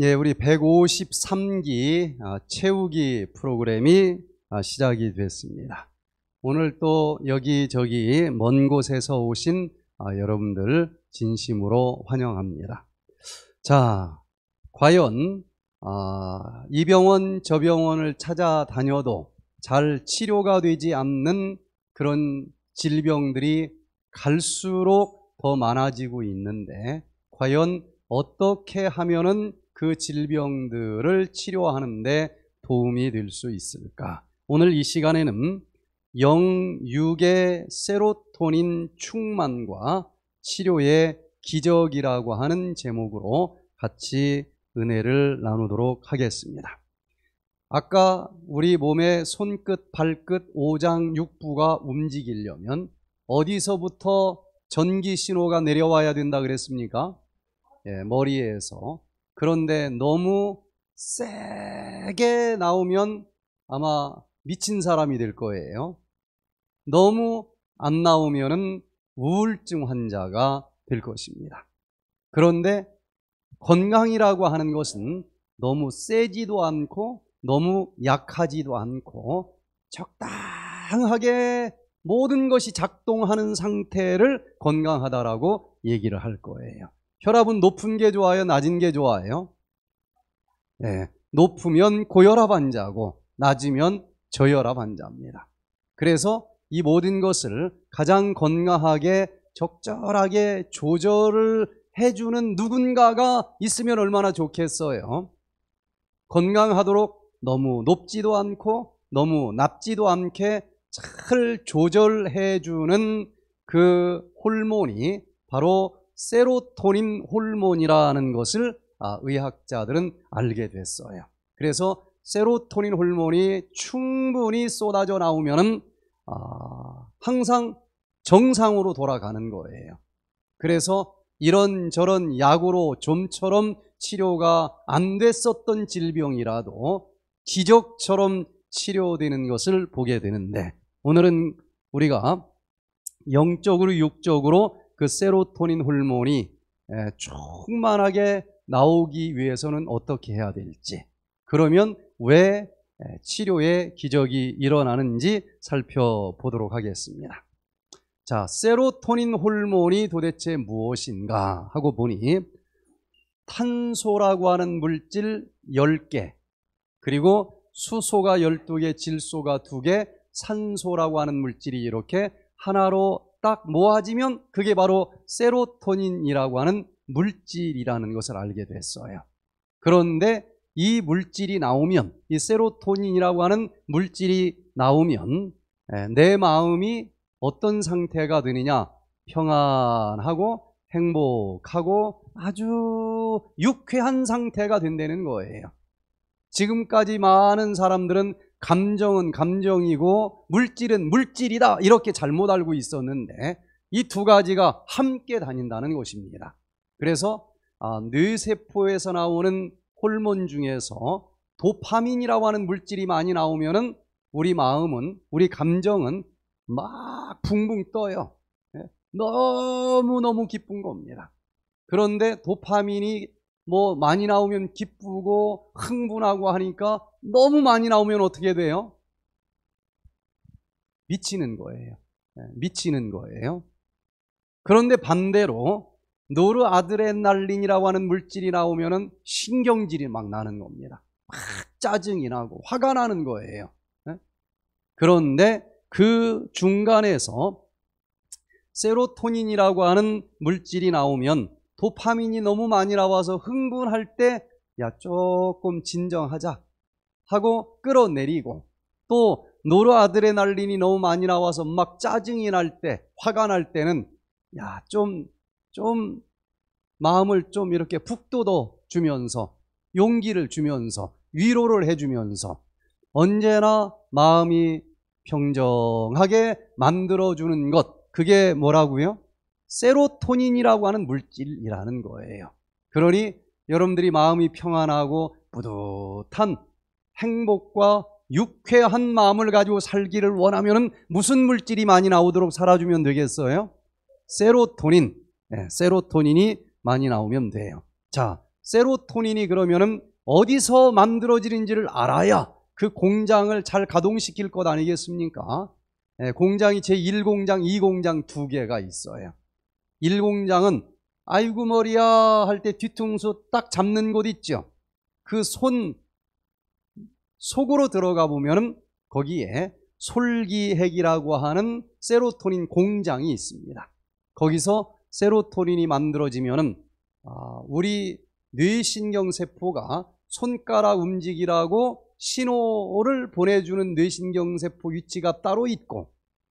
예, 우리 153기 아, 채우기 프로그램이 아, 시작이 됐습니다. 오늘 또 여기저기 먼 곳에서 오신 아, 여러분들 진심으로 환영합니다. 자, 과연 이 병원 저 병원을 찾아다녀도 잘 치료가 되지 않는 그런 질병들이 갈수록 더 많아지고 있는데 과연 어떻게 하면은 그 질병들을 치료하는데 도움이 될 수 있을까? 오늘 이 시간에는 영육의 세로토닌 충만과 치료의 기적이라고 하는 제목으로 같이 은혜를 나누도록 하겠습니다. 아까 우리 몸의 손끝, 발끝, 오장육부가 움직이려면 어디서부터 전기 신호가 내려와야 된다 그랬습니까? 예, 머리에서 그런데 너무 세게 나오면 아마 미친 사람이 될 거예요. 너무 안나오면 우울증 환자가 될 것입니다. 그런데 건강이라고 하는 것은 너무 세지도 않고 너무 약하지도 않고 적당하게 모든 것이 작동하는 상태를 건강하다라고 얘기를 할 거예요. 혈압은 높은 게 좋아요? 낮은 게 좋아요? 예, 높으면 고혈압 환자고 낮으면 저혈압 환자입니다. 그래서 이 모든 것을 가장 건강하게 적절하게 조절을 해주는 누군가가 있으면 얼마나 좋겠어요. 건강하도록 너무 높지도 않고 너무 낮지도 않게 잘 조절해주는 그 호르몬이 바로 세로토닌 호르몬이라는 것을 아, 의학자들은 알게 됐어요. 그래서 세로토닌 호르몬이 충분히 쏟아져 나오면 아, 항상 정상으로 돌아가는 거예요. 그래서 이런저런 약으로 좀처럼 치료가 안 됐었던 질병이라도 기적처럼 치료되는 것을 보게 되는데 오늘은 우리가 영적으로 육적으로 그 세로토닌 호르몬이 충만하게 나오기 위해서는 어떻게 해야 될지 그러면 왜 치료의 기적이 일어나는지 살펴보도록 하겠습니다. 자, 세로토닌 호르몬이 도대체 무엇인가 하고 보니 탄소라고 하는 물질 10개 그리고 수소가 12개, 질소가 2개, 산소라고 하는 물질이 이렇게 하나로 딱 모아지면 그게 바로 세로토닌이라고 하는 물질이라는 것을 알게 됐어요. 그런데 이 물질이 나오면 이 세로토닌이라고 하는 물질이 나오면 예, 내 마음이 어떤 상태가 되느냐 평안하고 행복하고 아주 유쾌한 상태가 된다는 거예요. 지금까지 많은 사람들은 감정은 감정이고 물질은 물질이다 이렇게 잘못 알고 있었는데 이 두 가지가 함께 다닌다는 것입니다. 그래서 아, 뇌세포에서 나오는 호르몬 중에서 도파민이라고 하는 물질이 많이 나오면은 우리 마음은 우리 감정은 막 붕붕 떠요. 예? 너무너무 기쁜 겁니다. 그런데 도파민이 뭐 많이 나오면 기쁘고 흥분하고 하니까 너무 많이 나오면 어떻게 돼요? 미치는 거예요. 예, 미치는 거예요. 그런데 반대로 노르아드레날린이라고 하는 물질이 나오면 신경질이 막 나는 겁니다. 막 짜증이 나고 화가 나는 거예요. 예? 그런데 그 중간에서 세로토닌이라고 하는 물질이 나오면 도파민이 너무 많이 나와서 흥분할 때, 야, 조금 진정하자. 하고 끌어내리고, 또 노르아드레날린이 너무 많이 나와서 막 짜증이 날 때, 화가 날 때는, 야, 좀, 좀, 마음을 좀 이렇게 북돋워 주면서, 용기를 주면서, 위로를 해주면서, 언제나 마음이 평정하게 만들어주는 것. 그게 뭐라고요? 세로토닌이라고 하는 물질이라는 거예요. 그러니 여러분들이 마음이 평안하고 뿌듯한 행복과 유쾌한 마음을 가지고 살기를 원하면 무슨 물질이 많이 나오도록 살아주면 되겠어요? 세로토닌. 네, 세로토닌이 많이 나오면 돼요. 자, 세로토닌이 그러면 어디서 만들어지는지를 알아야 그 공장을 잘 가동시킬 것 아니겠습니까? 네, 공장이 제1공장, 2공장 두 개가 있어요. 일공장은 아이고 머리야 할 때 뒤통수 딱 잡는 곳 있죠. 그 손 속으로 들어가 보면 거기에 솔기핵이라고 하는 세로토닌 공장이 있습니다. 거기서 세로토닌이 만들어지면 아, 우리 뇌신경세포가 손가락 움직이라고 신호를 보내주는 뇌신경세포 위치가 따로 있고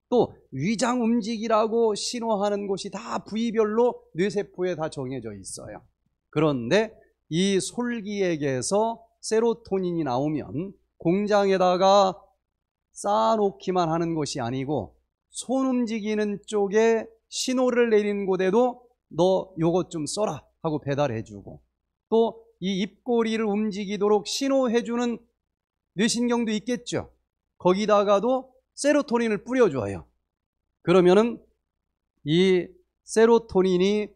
또 위장 움직이라고 신호하는 곳이 다 부위별로 뇌세포에 다 정해져 있어요. 그런데 이솔기에게서 세로토닌이 나오면 공장에다가 쌓아놓기만 하는 것이 아니고 손 움직이는 쪽에 신호를 내린 곳에도 너 요것 좀 써라 하고 배달해주고 또 이 입꼬리를 움직이도록 신호해주는 뇌신경도 있겠죠. 거기다가도 세로토닌을 뿌려줘요. 그러면은 이 세로토닌이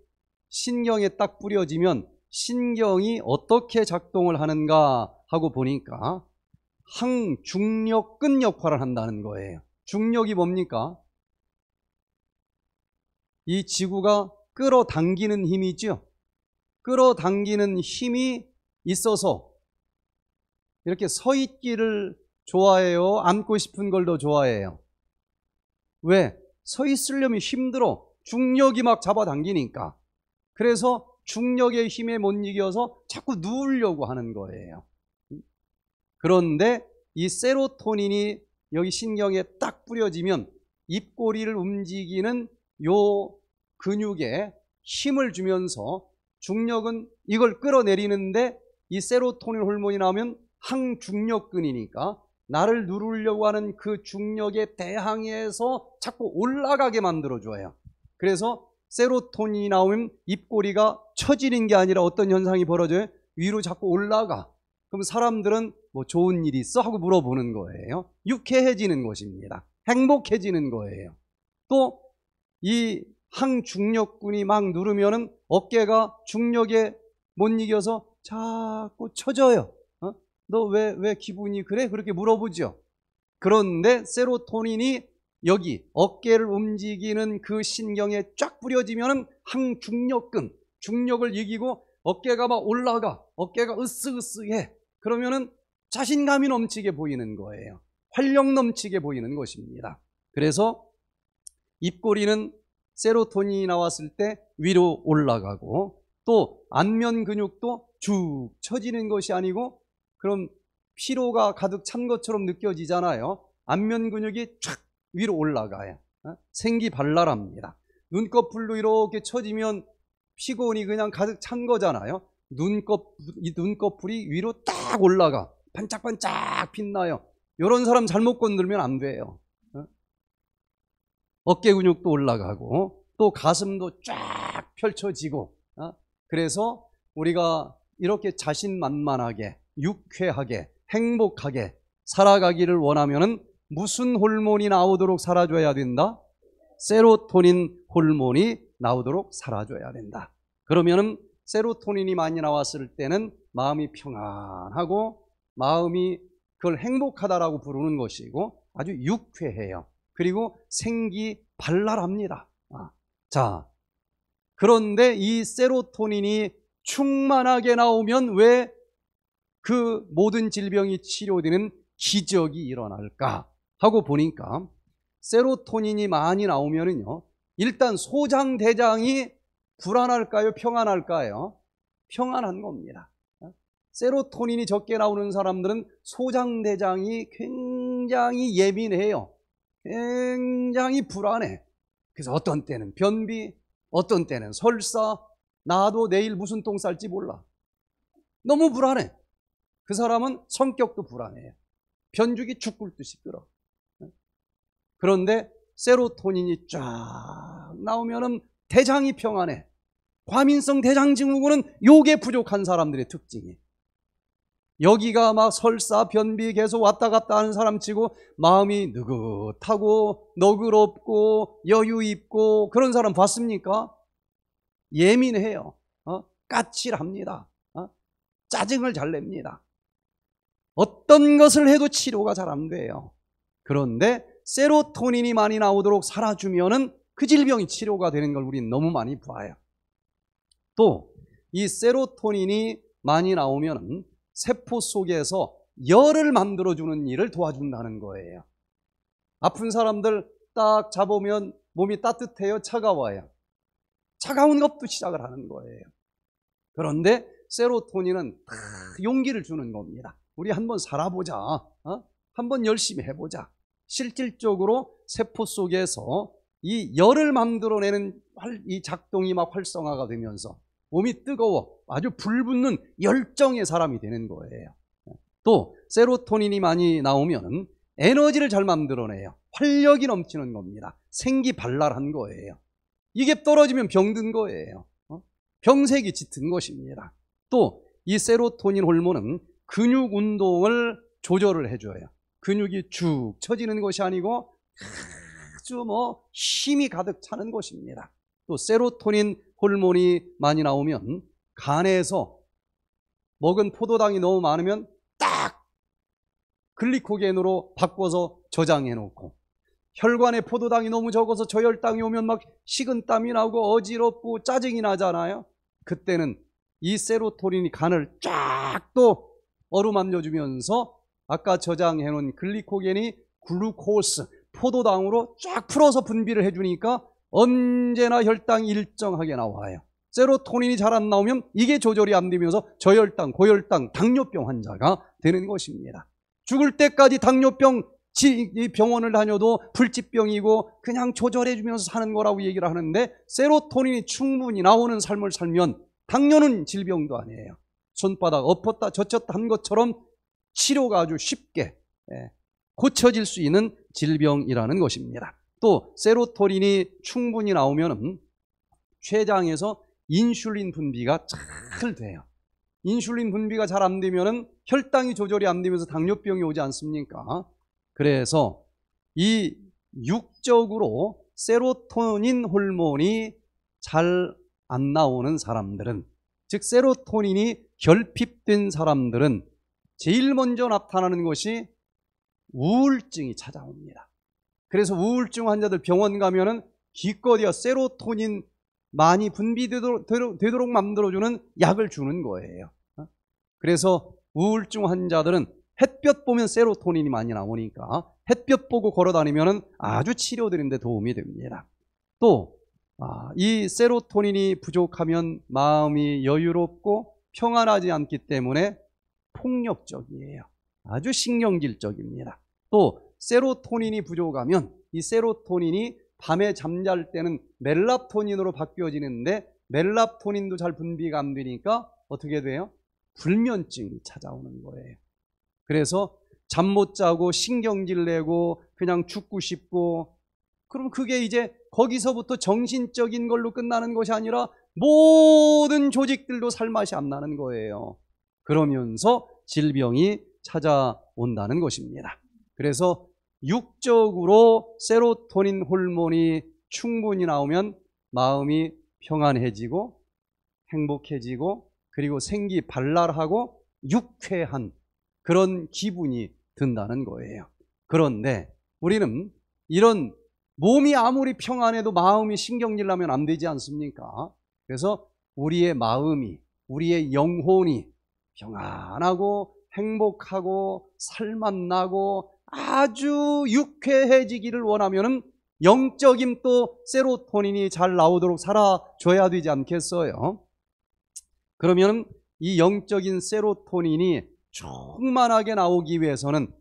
신경에 딱 뿌려지면 신경이 어떻게 작동을 하는가 하고 보니까 항중력근 역할을 한다는 거예요. 중력이 뭡니까? 이 지구가 끌어당기는 힘이죠. 끌어당기는 힘이 있어서 이렇게 서 있기를 좋아해요. 앉고 싶은 걸 더 좋아해요. 왜? 서 있으려면 힘들어. 중력이 막 잡아당기니까. 그래서 중력의 힘에 못 이겨서 자꾸 누우려고 하는 거예요. 그런데 이 세로토닌이 여기 신경에 딱 뿌려지면 입꼬리를 움직이는 요 근육에 힘을 주면서 중력은 이걸 끌어내리는데 이 세로토닌 호르몬이 나오면 항중력근이니까 나를 누르려고 하는 그 중력의 대항해에서 자꾸 올라가게 만들어줘요. 그래서 세로톤이 나오면 입꼬리가 처지는 게 아니라 어떤 현상이 벌어져요? 위로 자꾸 올라가. 그럼 사람들은 뭐 좋은 일이 있어? 하고 물어보는 거예요. 유쾌해지는 것입니다. 행복해지는 거예요. 또 이 항중력군이 막 누르면은 어깨가 중력에 못 이겨서 자꾸 처져요. 너 왜, 왜 기분이 그래? 그렇게 물어보죠. 그런데 세로토닌이 여기 어깨를 움직이는 그 신경에 쫙 뿌려지면 항중력근, 중력을 이기고 어깨가 막 올라가, 어깨가 으쓱으쓱해. 그러면은 자신감이 넘치게 보이는 거예요. 활력 넘치게 보이는 것입니다. 그래서 입꼬리는 세로토닌이 나왔을 때 위로 올라가고 또 안면 근육도 쭉 처지는 것이 아니고 그럼 피로가 가득 찬 것처럼 느껴지잖아요. 안면 근육이 촥 위로 올라가요. 어? 생기발랄합니다. 눈꺼풀로 이렇게 쳐지면 피곤이 그냥 가득 찬 거잖아요. 눈꺼, 이 눈꺼풀이 위로 딱 올라가. 반짝반짝 빛나요. 이런 사람 잘못 건들면 안 돼요. 어? 어깨 근육도 올라가고 또 가슴도 쫙 펼쳐지고 어? 그래서 우리가 이렇게 자신만만하게 유쾌하게 행복하게 살아가기를 원하면 무슨 호르몬이 나오도록 살아줘야 된다? 세로토닌 호르몬이 나오도록 살아줘야 된다. 그러면 세로토닌이 많이 나왔을 때는 마음이 평안하고 마음이 그걸 행복하다라고 부르는 것이고 아주 유쾌해요. 그리고 생기 발랄합니다. 아, 자, 그런데 이 세로토닌이 충만하게 나오면 왜그 모든 질병이 치료되는 기적이 일어날까 하고 보니까 세로토닌이 많이 나오면은요 일단 소장 대장이 불안할까요 평안할까요 평안한 겁니다 세로토닌이 적게 나오는 사람들은 소장 대장이 굉장히 예민해요 굉장히 불안해 그래서 어떤 때는 변비 어떤 때는 설사 나도 내일 무슨 똥 쌀지 몰라 너무 불안해 그 사람은 성격도 불안해요. 변죽이 죽을 듯이 끓어. 그런데 세로토닌이 쫙 나오면은 대장이 평안해. 과민성 대장 증후군은 요게 부족한 사람들의 특징이. 여기가 막 설사 변비 계속 왔다 갔다 하는 사람치고 마음이 느긋하고 너그럽고 여유 있고 그런 사람 봤습니까? 예민해요. 어? 까칠합니다. 어? 짜증을 잘 냅니다. 어떤 것을 해도 치료가 잘 안 돼요. 그런데 세로토닌이 많이 나오도록 살아주면은 그 질병이 치료가 되는 걸 우리는 너무 많이 봐요. 또 이 세로토닌이 많이 나오면은 세포 속에서 열을 만들어주는 일을 도와준다는 거예요. 아픈 사람들 딱 잡으면 몸이 따뜻해요, 차가워요. 차가운 것부터 시작을 하는 거예요. 그런데 세로토닌은 다 용기를 주는 겁니다. 우리 한번 살아보자. 어? 한번 열심히 해보자. 실질적으로 세포 속에서 이 열을 만들어내는 이 작동이 막 활성화가 되면서 몸이 뜨거워 아주 불붙는 열정의 사람이 되는 거예요. 또 세로토닌이 많이 나오면 에너지를 잘 만들어내요. 활력이 넘치는 겁니다. 생기 발랄한 거예요. 이게 떨어지면 병든 거예요. 어? 병색이 짙은 것입니다. 또 이 세로토닌 호르몬은 근육 운동을 조절을 해줘요. 근육이 쭉 처지는 것이 아니고 아주 뭐 힘이 가득 차는 것입니다. 또 세로토닌 호르몬이 많이 나오면 간에서 먹은 포도당이 너무 많으면 딱 글리코겐으로 바꿔서 저장해 놓고 혈관에 포도당이 너무 적어서 저혈당이 오면 막 식은 땀이 나고 어지럽고 짜증이 나잖아요. 그때는 이 세로토닌이 간을 쫙또 어루만져 주면서 아까 저장해 놓은 글리코겐이 글루코스 포도당으로 쫙 풀어서 분비를 해주니까 언제나 혈당 일정하게 나와요 세로토닌이 잘 안 나오면 이게 조절이 안 되면서 저혈당, 고혈당, 당뇨병 환자가 되는 것입니다 죽을 때까지 당뇨병 병원을 다녀도 불치병이고 그냥 조절해주면서 사는 거라고 얘기를 하는데 세로토닌이 충분히 나오는 삶을 살면 당뇨는 질병도 아니에요 손바닥 엎었다 젖혔다 한 것처럼 치료가 아주 쉽게 예, 고쳐질 수 있는 질병이라는 것입니다. 또 세로토닌이 충분히 나오면 췌장에서 인슐린 분비가 잘 돼요. 인슐린 분비가 잘 안되면 혈당이 조절이 안 되면서 당뇨병이 오지 않습니까? 그래서 이 육적으로 세로토닌 호르몬이 잘 안 나오는 사람들은 즉 세로토닌이 결핍된 사람들은 제일 먼저 나타나는 것이 우울증이 찾아옵니다. 그래서 우울증 환자들 병원 가면은 기껏이야 세로토닌 많이 분비되도록 되도록 만들어주는 약을 주는 거예요. 그래서 우울증 환자들은 햇볕 보면 세로토닌이 많이 나오니까 햇볕 보고 걸어다니면 아주 치료들는데 도움이 됩니다. 또 아, 이 세로토닌이 부족하면 마음이 여유롭고 평안하지 않기 때문에 폭력적이에요. 아주 신경질적입니다. 또 세로토닌이 부족하면 이 세로토닌이 밤에 잠잘 때는 멜라토닌으로 바뀌어지는데 멜라토닌도 잘 분비가 안 되니까 어떻게 돼요? 불면증이 찾아오는 거예요. 그래서 잠 못 자고 신경질 내고 그냥 죽고 싶고 그럼 그게 이제 거기서부터 정신적인 걸로 끝나는 것이 아니라 모든 조직들도 살맛이 안 나는 거예요. 그러면서 질병이 찾아온다는 것입니다. 그래서 육적으로 세로토닌 호르몬이 충분히 나오면 마음이 평안해지고 행복해지고 그리고 생기 발랄하고 유쾌한 그런 기분이 든다는 거예요. 그런데 우리는 이런 몸이 아무리 평안해도 마음이 신경질 나면 안 되지 않습니까? 그래서 우리의 마음이, 우리의 영혼이 평안하고 행복하고 살맛나고 아주 유쾌해지기를 원하면 영적인 또 세로토닌이 잘 나오도록 살아줘야 되지 않겠어요? 그러면 이 영적인 세로토닌이 충만하게 나오기 위해서는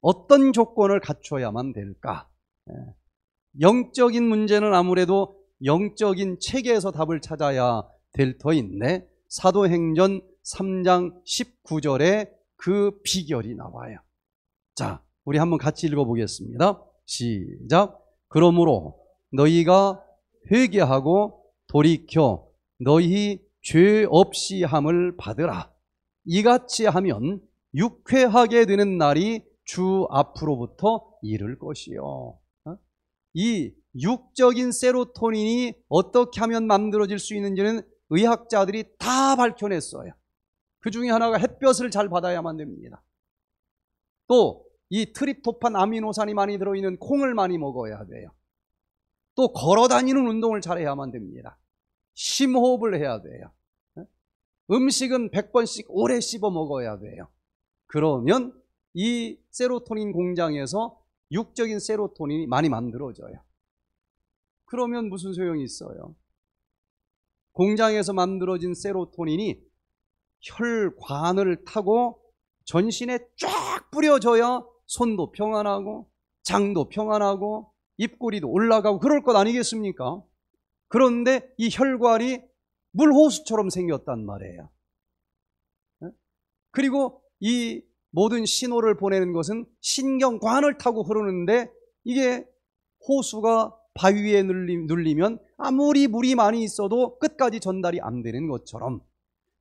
어떤 조건을 갖춰야만 될까? 예. 영적인 문제는 아무래도 영적인 체계에서 답을 찾아야 될 터인데 사도행전 3장 19절에 그 비결이 나와요. 자, 우리 한번 같이 읽어보겠습니다. 시작. 그러므로 너희가 회개하고 돌이켜 너희 죄 없이 함을 받으라. 이같이 하면 육회하게 되는 날이 주 앞으로부터 이를 것이요. 이 육적인 세로토닌이 어떻게 하면 만들어질 수 있는지는 의학자들이 다 밝혀냈어요. 그 중에 하나가 햇볕을 잘 받아야만 됩니다. 또 이 트립토판 아미노산이 많이 들어있는 콩을 많이 먹어야 돼요. 또 걸어다니는 운동을 잘해야만 됩니다. 심호흡을 해야 돼요. 음식은 100번씩 오래 씹어 먹어야 돼요. 그러면 이 세로토닌 공장에서 육적인 세로토닌이 많이 만들어져요. 그러면 무슨 소용이 있어요? 공장에서 만들어진 세로토닌이 혈관을 타고 전신에 쫙 뿌려져야 손도 평안하고 장도 평안하고 입꼬리도 올라가고 그럴 것 아니겠습니까? 그런데 이 혈관이 물호수처럼 생겼단 말이에요. 예? 그리고 이 모든 신호를 보내는 것은 신경관을 타고 흐르는데 이게 호수가 바위에 눌리면 아무리 물이 많이 있어도 끝까지 전달이 안 되는 것처럼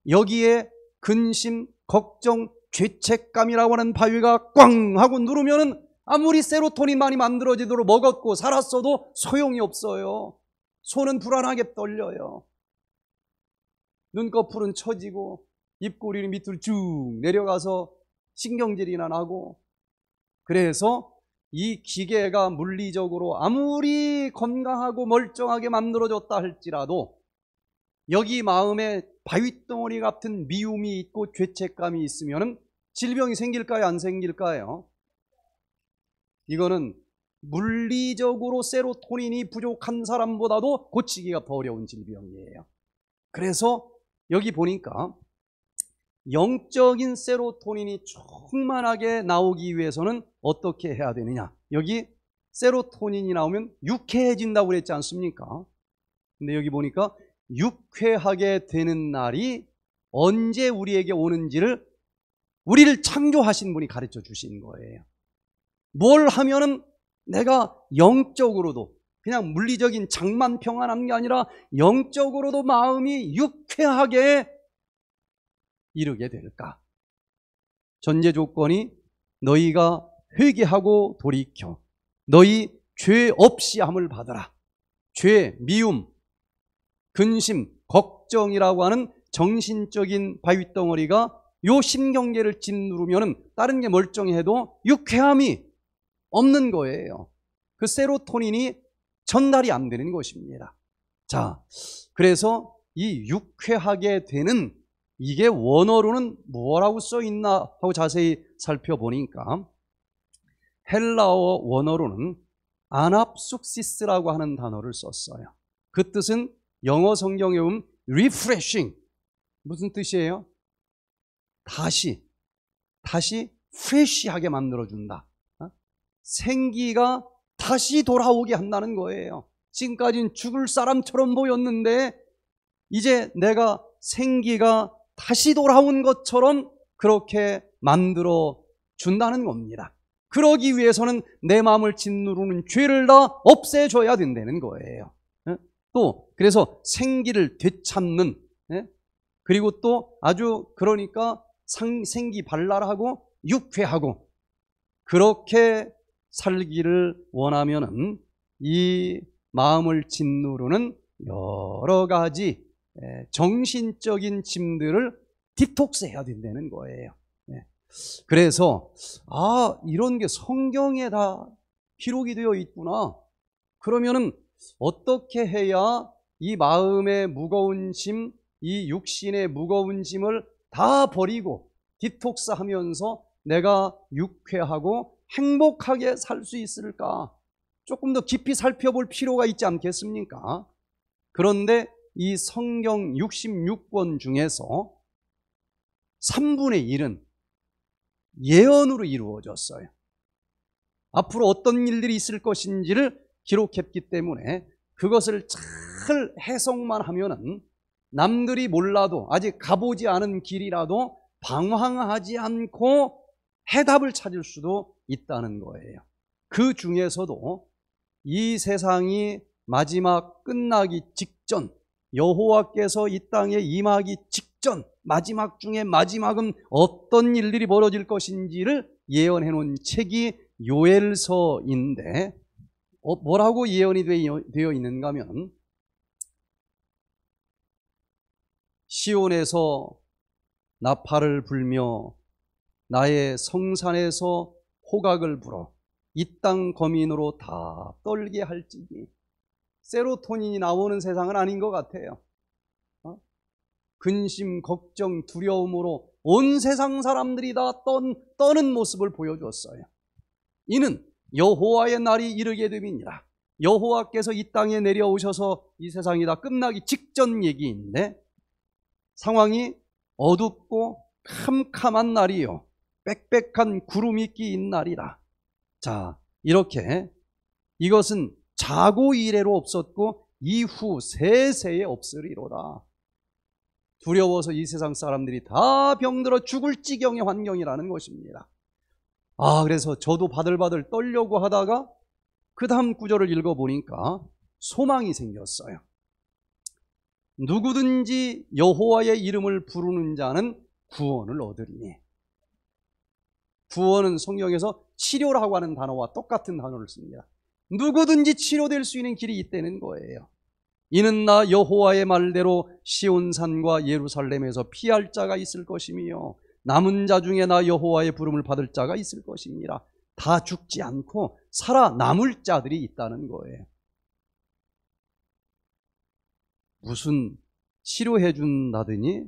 여기에 근심, 걱정, 죄책감이라고 하는 바위가 꽝 하고 누르면은 아무리 세로토닌 많이 만들어지도록 먹었고 살았어도 소용이 없어요. 손은 불안하게 떨려요. 눈꺼풀은 처지고 입꼬리 는 밑으로 쭉 내려가서 신경질이나 나고 그래서 이 기계가 물리적으로 아무리 건강하고 멀쩡하게 만들어졌다 할지라도 여기 마음에 바윗덩어리 같은 미움이 있고 죄책감이 있으면 질병이 생길까요? 안 생길까요? 이거는 물리적으로 세로토닌이 부족한 사람보다도 고치기가 더 어려운 질병이에요. 그래서 여기 보니까 영적인 세로토닌이 충만하게 나오기 위해서는 어떻게 해야 되느냐? 여기 세로토닌이 나오면 유쾌해진다고 그랬지 않습니까? 근데 여기 보니까 유쾌하게 되는 날이 언제 우리에게 오는지를 우리를 창조하신 분이 가르쳐 주신 거예요. 뭘 하면은 내가 영적으로도 그냥 물리적인 장만 평안한 게 아니라 영적으로도 마음이 유쾌하게 이르게 될까? 전제 조건이 너희가 회개하고 돌이켜 너희 죄 없이 함을 받아라. 죄, 미움, 근심, 걱정이라고 하는 정신적인 바윗덩어리가 요 신경계를 짓누르면 다른 게 멀쩡해도 유쾌함이 없는 거예요. 그 세로토닌이 전달이 안 되는 것입니다. 자, 그래서 이 유쾌하게 되는 이게 원어로는 뭐라고 써 있나 하고 자세히 살펴보니까 헬라어 원어로는 아납숙시스라고 하는 단어를 썼어요. 그 뜻은 영어 성경에 보면 refreshing 무슨 뜻이에요? 다시 다시 프레쉬하게 만들어 준다. 어? 생기가 다시 돌아오게 한다는 거예요. 지금까지는 죽을 사람처럼 보였는데 이제 내가 생기가 다시 돌아온 것처럼 그렇게 만들어 준다는 겁니다. 그러기 위해서는 내 마음을 짓누르는 죄를 다 없애줘야 된다는 거예요. 예? 또 그래서 생기를 되찾는 예? 그리고 또 아주 그러니까 생기 발랄하고 육쾌하고 그렇게 살기를 원하면은 이 마음을 짓누르는 여러 가지 예, 정신적인 짐들을 디톡스해야 된다는 거예요. 예. 그래서 아 이런 게 성경에 다 기록이 되어 있구나. 그러면은 어떻게 해야 이 마음의 무거운 짐, 이 육신의 무거운 짐을 다 버리고 디톡스하면서 내가 유쾌하고 행복하게 살 수 있을까? 조금 더 깊이 살펴볼 필요가 있지 않겠습니까? 그런데 이 성경 66권 중에서 3분의 1은 예언으로 이루어졌어요. 앞으로 어떤 일들이 있을 것인지를 기록했기 때문에 그것을 잘 해석만 하면은 남들이 몰라도 아직 가보지 않은 길이라도 방황하지 않고 해답을 찾을 수도 있다는 거예요. 그 중에서도 이 세상이 마지막 끝나기 직전 여호와께서 이 땅에 임하기 직전 마지막 중에 마지막은 어떤 일들이 벌어질 것인지를 예언해 놓은 책이 요엘서인데 어, 뭐라고 예언이 되어 있는가 하면 시온에서 나팔을 불며 나의 성산에서 호각을 불어 이 땅 거민으로 다 떨게 할지니 세로토닌이 나오는 세상은 아닌 것 같아요. 어? 근심, 걱정, 두려움으로 온 세상 사람들이 다떠 떠는 모습을 보여주었어요. 이는 여호와의 날이 이르게 됨이니라. 여호와께서 이 땅에 내려오셔서 이 세상이 다 끝나기 직전 얘기인데 상황이 어둡고 캄캄한 날이요. 빽빽한 구름이 끼인 날이라. 자, 이렇게 이것은 자고 이래로 없었고 이후 세세에 없으리로다. 두려워서 이 세상 사람들이 다 병들어 죽을 지경의 환경이라는 것입니다. 아, 그래서 저도 바들바들 떨려고 하다가 그 다음 구절을 읽어보니까 소망이 생겼어요. 누구든지 여호와의 이름을 부르는 자는 구원을 얻으리니. 구원은 성경에서 치료라고 하는 단어와 똑같은 단어를 씁니다. 누구든지 치료될 수 있는 길이 있다는 거예요. 이는 나 여호와의 말대로 시온산과 예루살렘에서 피할 자가 있을 것이며 남은 자 중에 나 여호와의 부름을 받을 자가 있을 것입니다. 다 죽지 않고 살아남을 자들이 있다는 거예요. 무슨 치료해 준다더니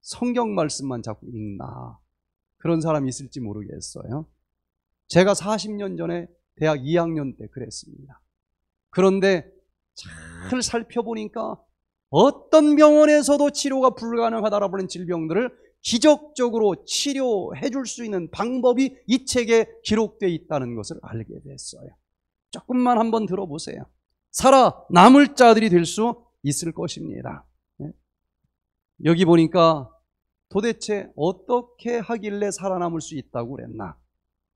성경 말씀만 자꾸 읽나 그런 사람이 있을지 모르겠어요. 제가 40년 전에 대학 2학년 때 그랬습니다. 그런데 잘 음. 살펴보니까 어떤 병원에서도 치료가 불가능하다라는 고하 질병들을 기적적으로 치료해 줄 수 있는 방법이 이 책에 기록되어 있다는 것을 알게 됐어요. 조금만 한번 들어보세요. 살아남을 자들이 될 수 있을 것입니다. 네. 여기 보니까 도대체 어떻게 하길래 살아남을 수 있다고 그랬나?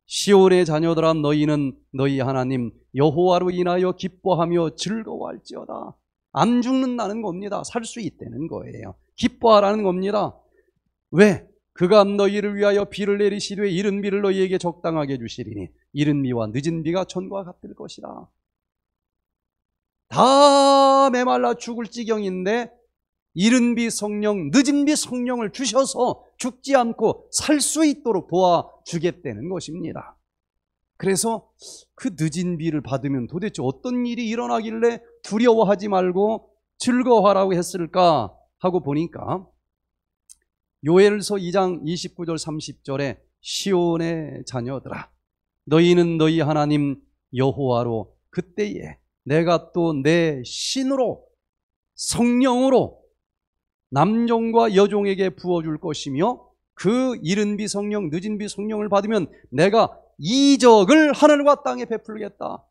시온의 자녀들아 너희는 너희 하나님 여호와로 인하여 기뻐하며 즐거워할지어다. 안 죽는다는 겁니다. 살 수 있다는 거예요. 기뻐하라는 겁니다. 왜? 그가 너희를 위하여 비를 내리시되 이른 비를 너희에게 적당하게 주시리니 이른 비와 늦은 비가 천과 같을 것이다. 다 메말라 죽을 지경인데 이른 비 성령, 늦은 비 성령을 주셔서 죽지 않고 살 수 있도록 도와주겠다는 것입니다. 그래서 그 늦은 비를 받으면 도대체 어떤 일이 일어나길래 두려워하지 말고 즐거워하라고 했을까 하고 보니까 요엘서 2장 29절 30절에 시온의 자녀들아 너희는 너희 하나님 여호와로 그때에 내가 또 내 신으로 성령으로 남종과 여종에게 부어줄 것이며 그 이른 비 성령 늦은 비 성령을 받으면 내가 이적을 하늘과 땅에 베풀겠다.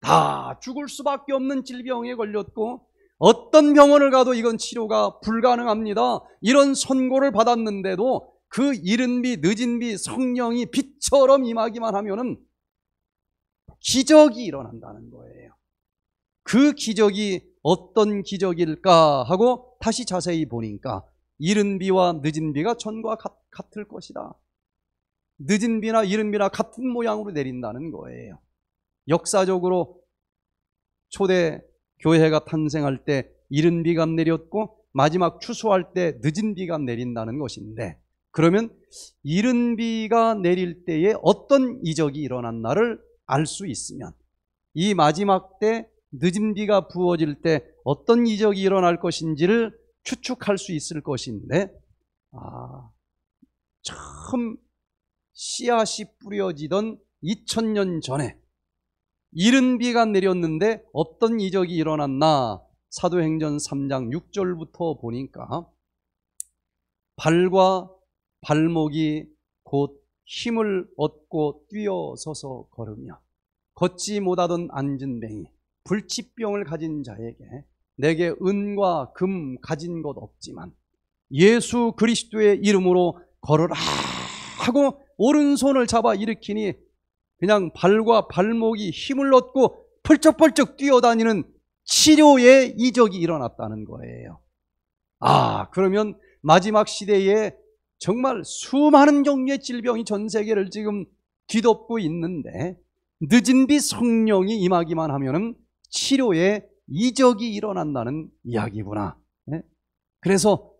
다 죽을 수밖에 없는 질병에 걸렸고 어떤 병원을 가도 이건 치료가 불가능합니다. 이런 선고를 받았는데도 그 이른 비 늦은 비 성령이 빛처럼 임하기만 하면은 기적이 일어난다는 거예요. 그 기적이 어떤 기적일까 하고 다시 자세히 보니까 이른 비와 늦은 비가 전과 같, 을 것이다. 늦은 비나 이른 비나 같은 모양으로 내린다는 거예요. 역사적으로 초대 교회가 탄생할 때 이른 비가 내렸고 마지막 추수할 때 늦은 비가 내린다는 것인데 그러면 이른 비가 내릴 때에 어떤 이적이 일어난 나를알 수 있으면 이 마지막 때 늦은 비가 부어질 때 어떤 이적이 일어날 것인지를 추측할 수 있을 것인데 아, 참 씨앗이 뿌려지던 2000년 전에 이른 비가 내렸는데 어떤 이적이 일어났나 사도행전 3장 6절부터 보니까 발과 발목이 곧 힘을 얻고 뛰어서서 걸으며 걷지 못하던 앉은 뱅이 불치병을 가진 자에게 내게 은과 금 가진 것 없지만 예수 그리스도의 이름으로 걸어라 하고 오른손을 잡아 일으키니 그냥 발과 발목이 힘을 얻고 펄쩍펄쩍 뛰어다니는 치료의 이적이 일어났다는 거예요. 아, 그러면 마지막 시대에 정말 수많은 종류의 질병이 전 세계를 지금 뒤덮고 있는데 늦은 비 성령이 임하기만 하면 치료의 이적이 일어난다는 이야기구나. 예? 그래서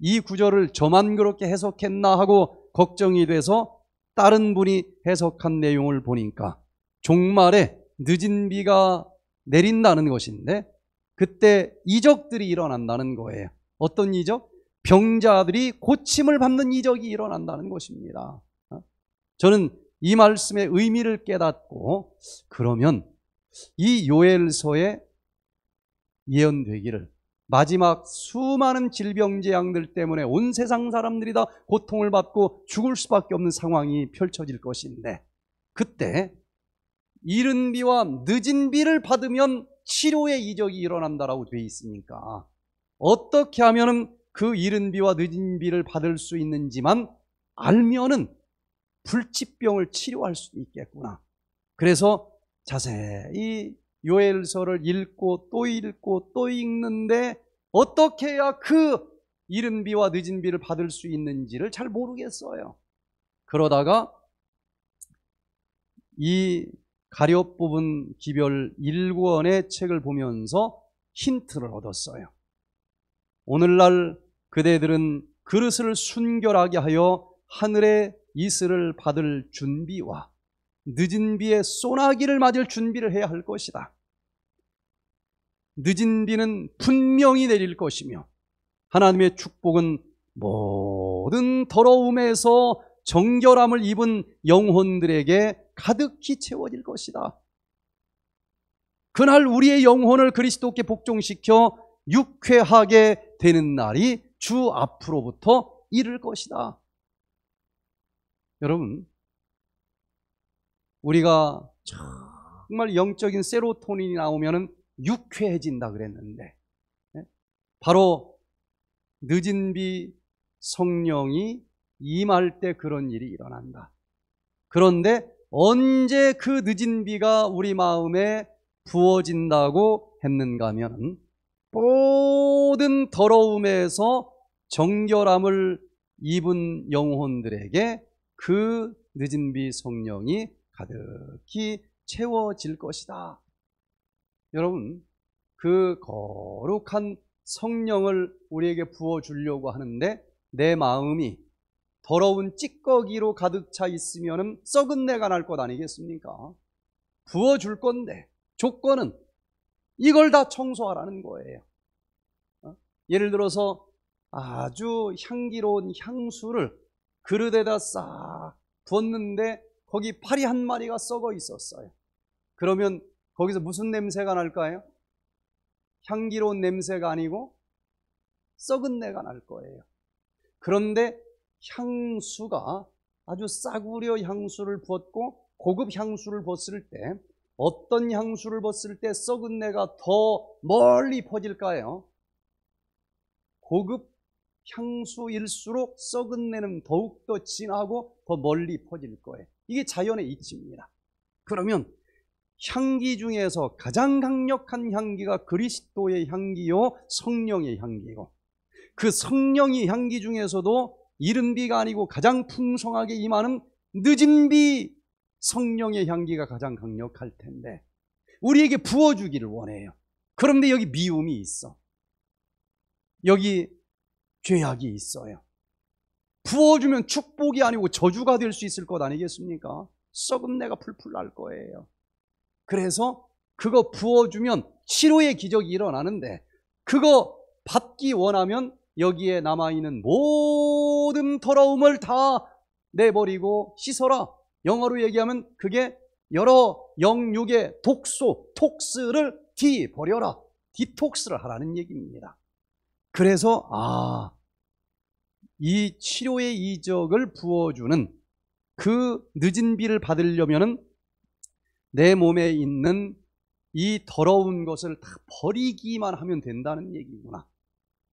이 구절을 저만 그렇게 해석했나 하고 걱정이 돼서 다른 분이 해석한 내용을 보니까 종말에 늦은 비가 내린다는 것인데 그때 이적들이 일어난다는 거예요. 어떤 이적? 병자들이 고침을 받는 이적이 일어난다는 것입니다. 어? 저는 이 말씀의 의미를 깨닫고 그러면 이요엘서의 예언되기를 마지막 수많은 질병재앙들 때문에 온 세상 사람들이 다 고통을 받고 죽을 수밖에 없는 상황이 펼쳐질 것인데 그때 이른 비와 늦은 비를 받으면 치료의 이적이 일어난다라고 돼 있으니까 어떻게 하면그 이른 비와 늦은 비를 받을 수 있는지만 알면은 불치병을 치료할 수 있겠구나. 그래서 자세히 요엘서를 읽고 또 읽고 또 읽는데 어떻게 해야 그 이른 비와 늦은 비를 받을 수 있는지를 잘 모르겠어요. 그러다가 이가렵 부분 기별 1권의 책을 보면서 힌트를 얻었어요. 오늘날 그대들은 그릇을 순결하게 하여 하늘의 이슬을 받을 준비와 늦은 비의 소나기를 맞을 준비를 해야 할 것이다. 늦은 비는 분명히 내릴 것이며 하나님의 축복은 모든 더러움에서 정결함을 입은 영혼들에게 가득히 채워질 것이다. 그날 우리의 영혼을 그리스도께 복종시켜 육쾌하게 되는 날이 주 앞으로부터 이를 것이다. 여러분, 우리가 정말 영적인 세로토닌이 나오면 육회해진다 그랬는데 예? 바로 늦은 비 성령이 임할 때 그런 일이 일어난다. 그런데 언제 그 늦은 비가 우리 마음에 부어진다고 했는가 하면 모든 더러움에서 정결함을 입은 영혼들에게 그 늦은 비 성령이 가득히 채워질 것이다. 여러분 그 거룩한 성령을 우리에게 부어 주려고 하는데 내 마음이 더러운 찌꺼기로 가득 차있으면 썩은 내가 날 것 아니겠습니까? 부어 줄 건데 조건은 이걸 다 청소하라는 거예요. 어? 예를 들어서 아주 향기로운 향수를 그릇에다 싹부는데 거기 파리 한 마리가 썩어 있었어요. 그러면 거기서 무슨 냄새가 날까요? 향기로운 냄새가 아니고 썩은 내가 날 거예요. 그런데 향수가 아주 싸구려 향수를 부었고 고급 향수를 벗을 때 어떤 향수를 벗을 때 썩은 내가 더 멀리 퍼질까요? 고급 향수일수록 썩은 내는 더욱더 진하고 더 멀리 퍼질 거예요. 이게 자연의 이치입니다. 그러면 향기 중에서 가장 강력한 향기가 그리스도의 향기요 성령의 향기고 그 성령의 향기 중에서도 이른비가 아니고 가장 풍성하게 임하는 늦은비 성령의 향기가 가장 강력할 텐데 우리에게 부어주기를 원해요 그런데 여기 미움이 있어 여기 죄악이 있어요 부어주면 축복이 아니고 저주가 될 수 있을 것 아니겠습니까? 썩은 내가 풀풀 날 거예요 그래서 그거 부어주면 치료의 기적이 일어나는데 그거 받기 원하면 여기에 남아있는 모든 더러움을 다 내버리고 씻어라. 영어로 얘기하면 그게 여러 영육의 독소, 톡스를 뒤 버려라. 디톡스를 하라는 얘기입니다. 그래서 아, 이 치료의 이적을 부어주는 그 늦은 비를 받으려면 내 몸에 있는 이 더러운 것을 다 버리기만 하면 된다는 얘기구나.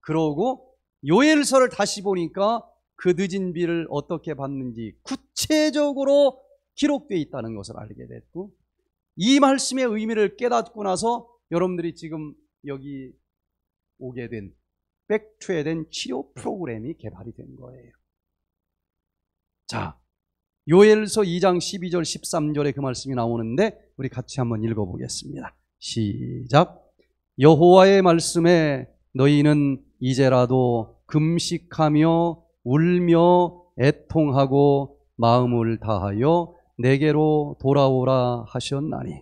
그러고 요엘서를 다시 보니까 그 늦은 비를 어떻게 받는지 구체적으로 기록되어 있다는 것을 알게 됐고 이 말씀의 의미를 깨닫고 나서 여러분들이 지금 여기 오게 된 백투에 된 치료 프로그램이 개발이 된 거예요. 자, 요엘서 2장 12절 13절에 그 말씀이 나오는데 우리 같이 한번 읽어보겠습니다. 시작. 여호와의 말씀에 너희는 이제라도 금식하며 울며 애통하고 마음을 다하여 내게로 돌아오라 하셨나니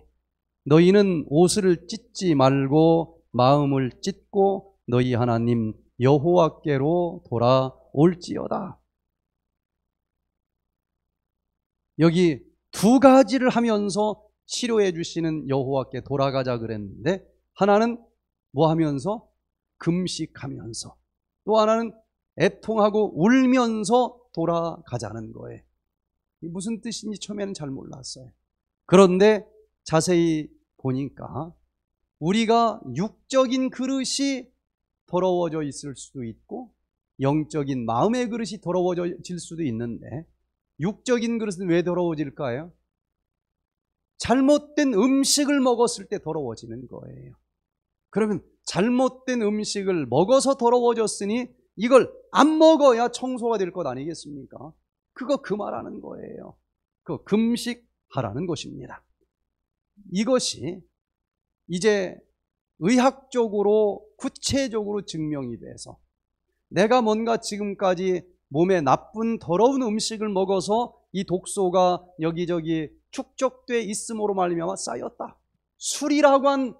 너희는 옷을 찢지 말고 마음을 찢고 너희 하나님 여호와께로 돌아올지어다. 여기 두 가지를 하면서 치료해 주시는 여호와께 돌아가자 그랬는데 하나는 뭐 하면서 금식하면서 또 하나는 애통하고 울면서 돌아가자는 거예요. 무슨 뜻인지 처음에는 잘 몰랐어요. 그런데 자세히 보니까 우리가 육적인 그릇이 더러워져 있을 수도 있고 영적인 마음의 그릇이 더러워질 수도 있는데 육적인 그릇은 왜 더러워질까요? 잘못된 음식을 먹었을 때 더러워지는 거예요. 그러면 잘못된 음식을 먹어서 더러워졌으니 이걸 안 먹어야 청소가 될 것 아니겠습니까? 그거 그말하는 거예요. 그 금식하라는 것입니다. 이것이 이제 의학적으로 구체적으로 증명이 돼서 내가 뭔가 지금까지 몸에 나쁜 더러운 음식을 먹어서 이 독소가 여기저기 축적돼 있음으로 말미암아 쌓였다. 술이라고 한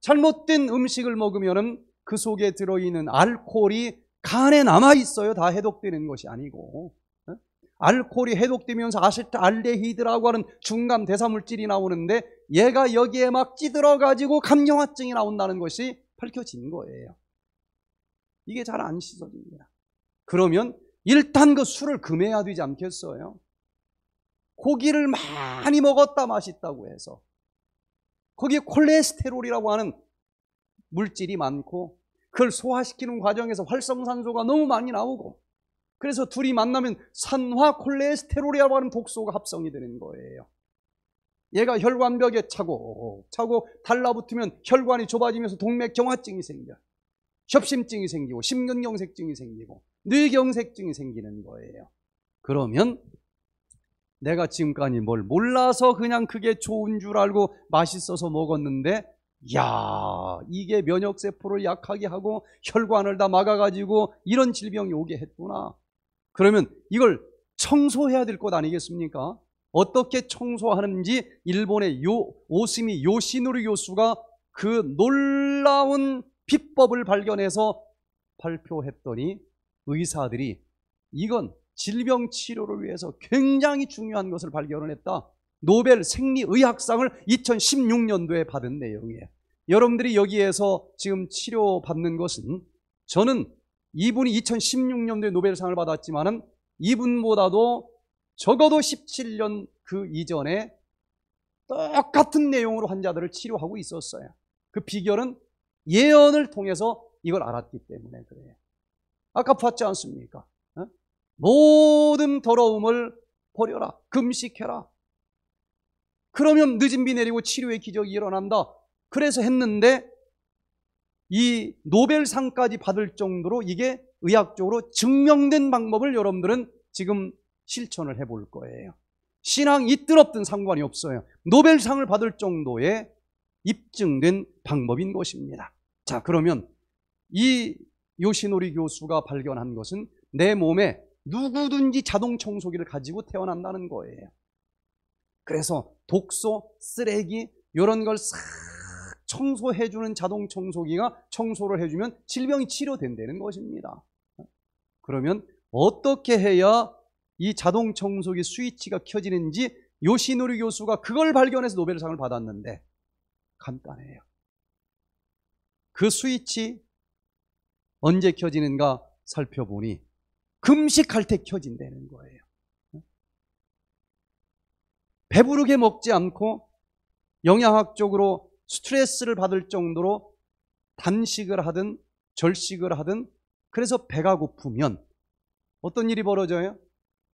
잘못된 음식을 먹으면그 속에 들어있는 알코올이 간에 남아 있어요. 다 해독되는 것이 아니고 알코올이 해독되면서 아세트알데히드라고 하는 중간 대사물질이 나오는데 얘가 여기에 막 찌들어가지고 감경화증이 나온다는 것이 밝혀진 거예요. 이게 잘 안 씻어집니다. 그러면 일단 그 술을 금해야 되지 않겠어요? 고기를 많이 먹었다 맛있다고 해서 거기에 콜레스테롤이라고 하는 물질이 많고 그걸 소화시키는 과정에서 활성산소가 너무 많이 나오고 그래서 둘이 만나면 산화 콜레스테롤이라고 하는 독소가 합성이 되는 거예요. 얘가 혈관벽에 차고 차고 달라붙으면 혈관이 좁아지면서 동맥경화증이 생겨. 협심증이 생기고 심근경색증이 생기고 뇌경색증이 생기는 거예요. 그러면 내가 지금까지 뭘 몰라서 그냥 그게 좋은 줄 알고 맛있어서 먹었는데 야 이게 면역세포를 약하게 하고 혈관을 다 막아가지고 이런 질병이 오게 했구나 그러면 이걸 청소해야 될 것 아니겠습니까? 어떻게 청소하는지 일본의 요, 오스미 요시누리 교수가 그 놀라운 비법을 발견해서 발표했더니 의사들이 이건 질병 치료를 위해서 굉장히 중요한 것을 발견을 했다. 노벨 생리의학상을 2016년도에 받은 내용이에요. 여러분들이 여기에서 지금 치료받는 것은 저는 이분이 2016년도에 노벨상을 받았지만은 이분보다도 적어도 17년 그 이전에 똑같은 내용으로 환자들을 치료하고 있었어요. 그 비결은 예언을 통해서 이걸 알았기 때문에 그래요. 아까 봤지 않습니까? 어? 모든 더러움을 버려라. 금식해라. 그러면 늦은 비 내리고 치료의 기적이 일어난다. 그래서 했는데 이 노벨상까지 받을 정도로 이게 의학적으로 증명된 방법을 여러분들은 지금 실천을 해 볼 거예요. 신앙 있든 없든 상관이 없어요. 노벨상을 받을 정도의 입증된 방법인 것입니다. 자, 그러면 이 요시노리 교수가 발견한 것은 내 몸에 누구든지 자동 청소기를 가지고 태어난다는 거예요. 그래서 독소, 쓰레기 이런 걸 싹 청소해주는 자동 청소기가 청소를 해주면 질병이 치료된다는 것입니다. 그러면 어떻게 해야 이 자동 청소기 스위치가 켜지는지 요시노리 교수가 그걸 발견해서 노벨상을 받았는데 간단해요. 그 스위치 언제 켜지는가 살펴보니 금식할 때 켜진다는 거예요. 배부르게 먹지 않고 영양학적으로 스트레스를 받을 정도로 단식을 하든 절식을 하든 그래서 배가 고프면 어떤 일이 벌어져요?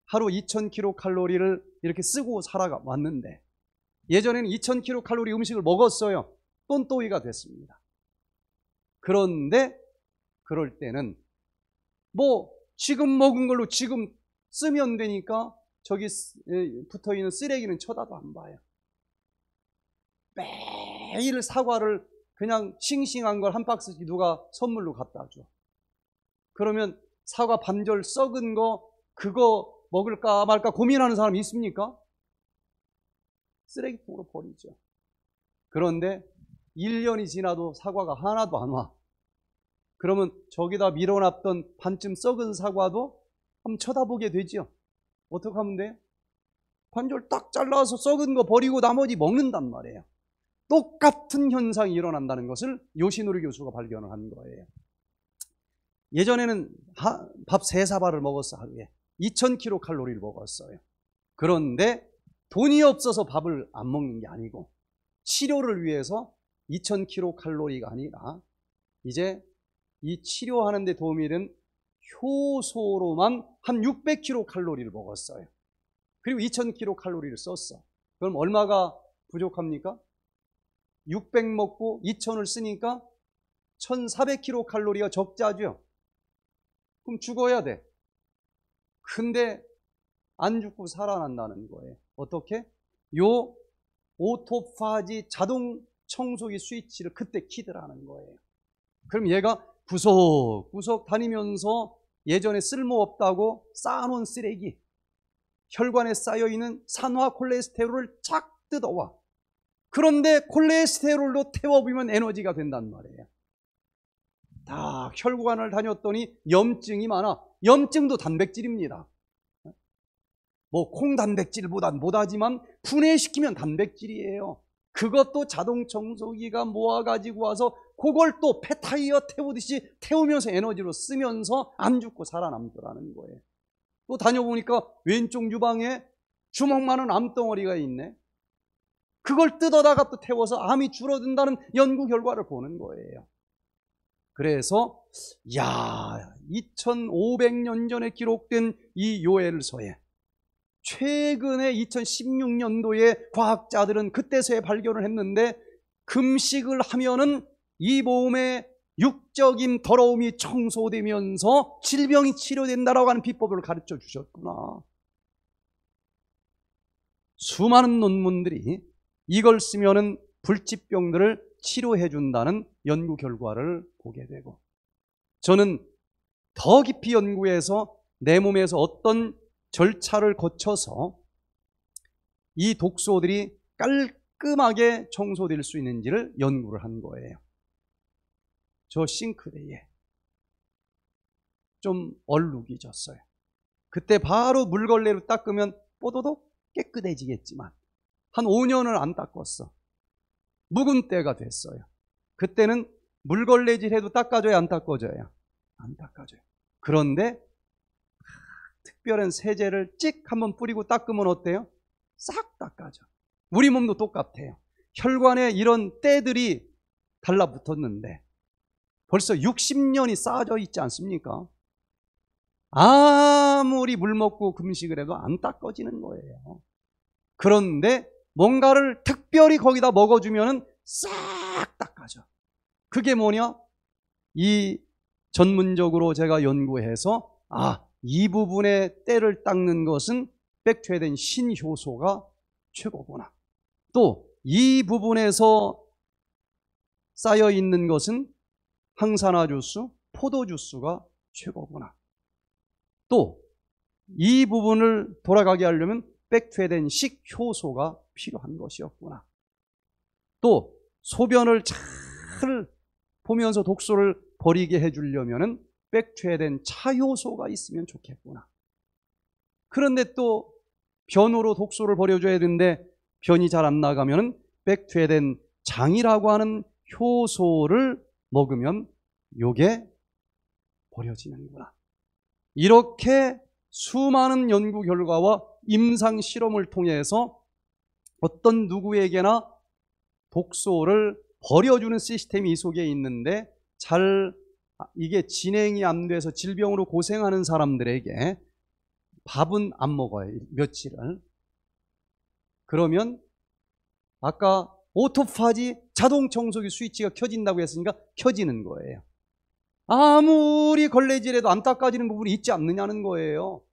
하루 2000kcal를 이렇게 쓰고 살아왔는데 예전에는 2000kcal 음식을 먹었어요. 똔또이가 됐습니다. 그런데 그럴 때는 뭐 지금 먹은 걸로 지금 쓰면 되니까 저기 붙어 있는 쓰레기는 쳐다도 안 봐요. 매일 사과를 그냥 싱싱한 걸 한 박스씩 누가 선물로 갖다 줘. 그러면 사과 반절 썩은 거 그거 먹을까 말까 고민하는 사람 있습니까? 쓰레기통으로 버리죠. 그런데 1년이 지나도 사과가 하나도 안 와. 그러면 저기다 밀어놨던 반쯤 썩은 사과도 한번 쳐다보게 되지요. 어떻게 하면 돼요? 관절 딱 잘라서 썩은 거 버리고 나머지 먹는단 말이에요. 똑같은 현상이 일어난다는 것을 요시노리 교수가 발견을 한 거예요. 예전에는 밥 세 사발을 먹었어 하루에 2,000kcal 를 먹었어요. 그런데 돈이 없어서 밥을 안 먹는 게 아니고 치료를 위해서 2,000kcal 가 아니라 이제 이 치료하는 데 도움이 되 효소로만 한 600kcal를 먹었어요. 그리고 2000kcal를 썼어. 그럼 얼마가 부족합니까? 600 먹고 2000을 쓰니까 1400kcal가 적자죠. 그럼 죽어야 돼. 근데 안 죽고 살아난다는 거예요. 어떻게? 요 오토파지 자동 청소기 스위치를 그때 키드라는 거예요. 그럼 얘가 구석 구석 다니면서 예전에 쓸모없다고 쌓아놓은 쓰레기 혈관에 쌓여있는 산화 콜레스테롤을 착 뜯어와 그런데 콜레스테롤로 태워보면 에너지가 된단 말이에요 딱 혈관을 다녔더니 염증이 많아 염증도 단백질입니다 뭐 콩단백질보단 못하지만 분해시키면 단백질이에요 그것도 자동 청소기가 모아 가지고 와서 그걸 또 폐타이어 태우듯이 태우면서 에너지로 쓰면서 안 죽고 살아남더라는 거예요. 또 다녀보니까 왼쪽 유방에 주먹 만한 암덩어리가 있네. 그걸 뜯어다가 또 태워서 암이 줄어든다는 연구 결과를 보는 거예요. 그래서 야, 2500년 전에 기록된 이 요엘서에 최근에 2016년도에 과학자들은 그때서야 발견을 했는데 금식을 하면은 이 몸의 육적인 더러움이 청소되면서 질병이 치료된다라고 하는 비법을 가르쳐 주셨구나. 수많은 논문들이 이걸 쓰면은 불치병들을 치료해 준다는 연구 결과를 보게 되고 저는 더 깊이 연구해서 내 몸에서 어떤 절차를 거쳐서 이 독소들이 깔끔하게 청소될 수 있는지를 연구를 한 거예요. 저 싱크대에 좀 얼룩이 졌어요. 그때 바로 물걸레로 닦으면 뽀도독 깨끗해지겠지만 한 5년을 안 닦았어. 묵은 때가 됐어요. 그때는 물걸레질해도 닦아줘야 안 닦아줘요? 안 닦아줘요. 그런데 특별한 세제를 찍 한번 뿌리고 닦으면 어때요? 싹 닦아져. 우리 몸도 똑같아요. 혈관에 이런 때들이 달라붙었는데 벌써 60년이 쌓아져 있지 않습니까? 아무리 물 먹고 금식을 해도 안 닦아지는 거예요. 그런데 뭔가를 특별히 거기다 먹어주면 싹 닦아져. 그게 뭐냐? 이 전문적으로 제가 연구해서 아이 부분에 때를 닦는 것은 백퇴된 신효소가 최고구나. 또 이 부분에서 쌓여 있는 것은 항산화 주스, 포도 주스가 최고구나. 또 이 부분을 돌아가게 하려면 백퇴된 식효소가 필요한 것이었구나. 또 소변을 잘 보면서 독소를 버리게 해주려면 백죄된 차효소가 있으면 좋겠구나. 그런데 또 변호로 독소를 버려줘야 되는데 변이 잘 안 나가면 백퇴된 장이라고 하는 효소를 먹으면 요게 버려지는구나. 이렇게 수많은 연구 결과와 임상 실험을 통해서 어떤 누구에게나 독소를 버려주는 시스템이 이 속에 있는데 잘 아, 이게 진행이 안 돼서 질병으로 고생하는 사람들에게 밥은 안 먹어요. 며칠을. 그러면 아까 오토파지 자동 청소기 스위치가 켜진다고 했으니까 켜지는 거예요. 아무리 걸레질해도 안 닦아지는 부분이 있지 않느냐는 거예요.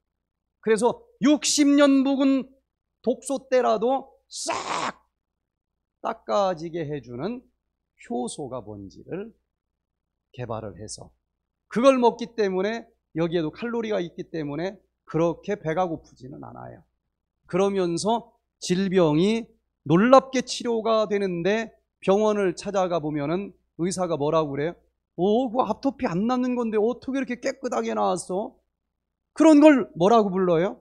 그래서 60년 묵은 독소 때라도 싹 닦아지게 해주는 효소가 뭔지를 개발을 해서 그걸 먹기 때문에 여기에도 칼로리가 있기 때문에 그렇게 배가 고프지는 않아요. 그러면서 질병이 놀랍게 치료가 되는데 병원을 찾아가 보면은 의사가 뭐라고 그래요? 오, 그 앞토피 안낫는 건데 어떻게 이렇게 깨끗하게 나왔어? 그런 걸 뭐라고 불러요?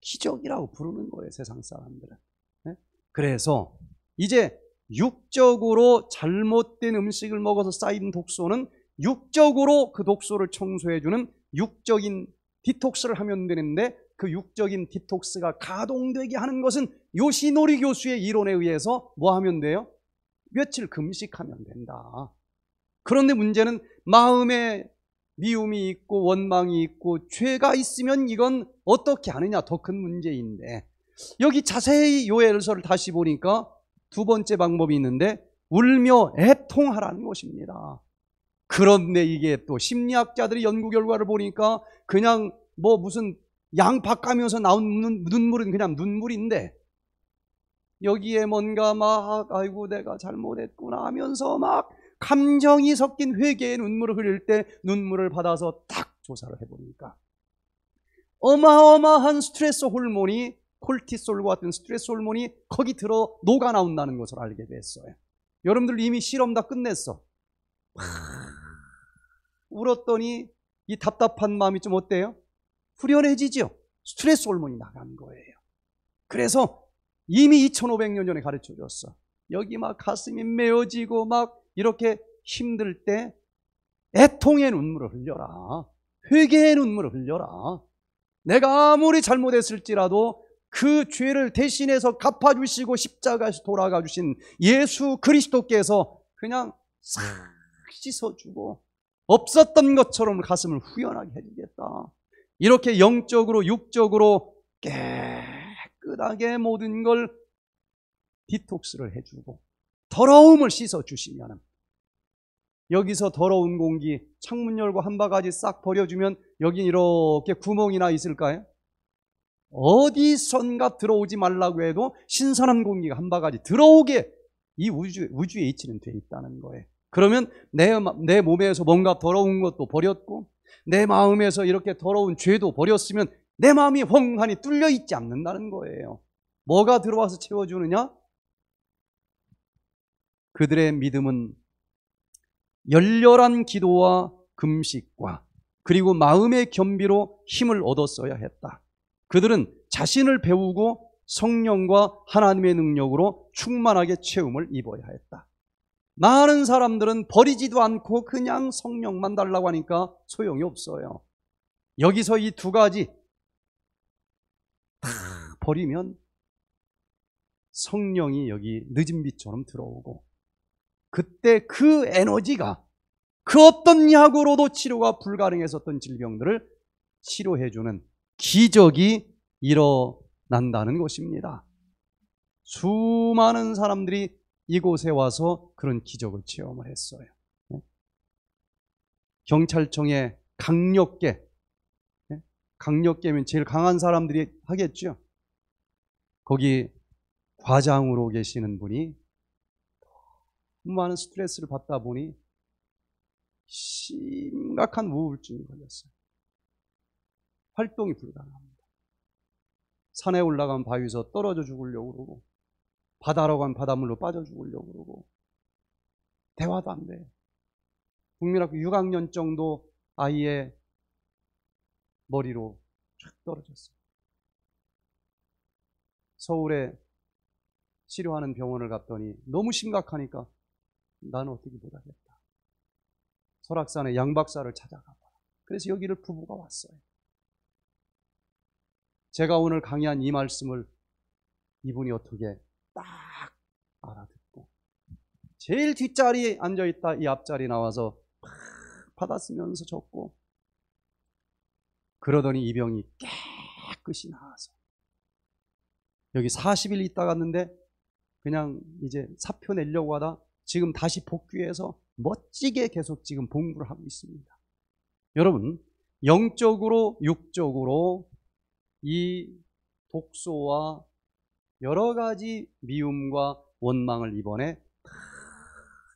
기적이라고 부르는 거예요, 세상 사람들은. 네? 그래서 이제 육적으로 잘못된 음식을 먹어서 쌓인 독소는 육적으로 그 독소를 청소해주는 육적인 디톡스를 하면 되는데 그 육적인 디톡스가 가동되게 하는 것은 요시노리 교수의 이론에 의해서 뭐 하면 돼요? 며칠 금식하면 된다. 그런데 문제는 마음에 미움이 있고 원망이 있고 죄가 있으면 이건 어떻게 하느냐 더 큰 문제인데 여기 자세히 요엘서를 다시 보니까 두 번째 방법이 있는데 울며 애통하라는 것입니다. 그런데 이게 또 심리학자들이 연구 결과를 보니까 그냥 뭐 무슨 양파 까면서 나오는 눈물은 그냥 눈물인데 여기에 뭔가 막 아이고 내가 잘못했구나 하면서 막 감정이 섞인 회개의 눈물을 흘릴 때 눈물을 받아서 딱 조사를 해보니까 어마어마한 스트레스 호르몬이 콜티솔과 같은 스트레스 호르몬이 거기 들어 녹아 나온다는 것을 알게 됐어요. 여러분들 이미 실험 다 끝냈어. 울었더니 이 답답한 마음이 좀 어때요? 후련해지죠? 스트레스 호르몬이 나간 거예요. 그래서 이미 2500년 전에 가르쳐 줬어. 여기 막 가슴이 메어지고 막 이렇게 힘들 때 애통의 눈물을 흘려라. 회개의 눈물을 흘려라. 내가 아무리 잘못했을지라도 그 죄를 대신해서 갚아주시고 십자가에서 돌아가 주신 예수 그리스도께서 그냥 싹 씻어주고 없었던 것처럼 가슴을 후련하게 해주겠다. 이렇게 영적으로 육적으로 깨끗하게 모든 걸 디톡스를 해주고 더러움을 씻어주시면 여기서 더러운 공기 창문 열고 한 바가지 싹 버려주면 여긴 이렇게 구멍이나 있을까요? 어디선가 들어오지 말라고 해도 신선한 공기가 한 바가지 들어오게 이 우주, 우주의 이치는 돼 있다는 거예요. 그러면 내, 내 몸에서 뭔가 더러운 것도 버렸고 내 마음에서 이렇게 더러운 죄도 버렸으면 내 마음이 훤한이 뚫려 있지 않는다는 거예요. 뭐가 들어와서 채워주느냐? 그들의 믿음은 열렬한 기도와 금식과 그리고 마음의 겸비로 힘을 얻었어야 했다. 그들은 자신을 배우고 성령과 하나님의 능력으로 충만하게 체험을 입어야 했다. 많은 사람들은 버리지도 않고 그냥 성령만 달라고 하니까 소용이 없어요. 여기서 이 두 가지 다 버리면 성령이 여기 늦은 빛처럼 들어오고 그때 그 에너지가 그 어떤 약으로도 치료가 불가능했었던 질병들을 치료해주는 기적이 일어난다는 것입니다. 수많은 사람들이 이곳에 와서 그런 기적을 체험을 했어요. 예? 경찰청에 강력계, 예? 강력계면 제일 강한 사람들이 하겠죠. 거기 과장으로 계시는 분이 많은 스트레스를 받다 보니 심각한 우울증이 걸렸어요. 활동이 불가능합니다. 산에 올라간 바위에서 떨어져 죽으려고 그러고 바다로 간 바닷물로 빠져 죽으려고 그러고 대화도 안 돼요. 국민학교 6학년 정도 아이의 머리로 쫙 떨어졌어요. 서울에 치료하는 병원을 갔더니 너무 심각하니까 나는 어떻게 못하겠다. 설악산에 양박사를 찾아가봐. 그래서 여기를 부부가 왔어요. 제가 오늘 강의한 이 말씀을 이분이 어떻게 딱 알아듣고 제일 뒷자리 에 앉아있다 이 앞자리 나와서 팍받았으면서 적고 그러더니 이 병이 깨끗이 나와서 여기 40일 있다 갔는데 그냥 이제 사표 내려고 하다 지금 다시 복귀해서 멋지게 계속 지금 봉구를 하고 있습니다. 여러분 영적으로 육적으로 이 독소와 여러 가지 미움과 원망을 이번에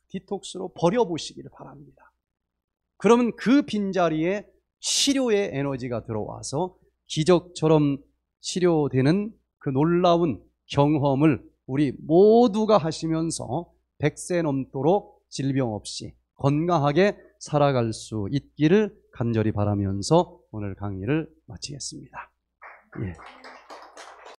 디톡스로 버려보시기를 바랍니다. 그러면 그 빈자리에 치료의 에너지가 들어와서 기적처럼 치료되는 그 놀라운 경험을 우리 모두가 하시면서 100세 넘도록 질병 없이 건강하게 살아갈 수 있기를 간절히 바라면서 오늘 강의를 마치겠습니다. Yeah.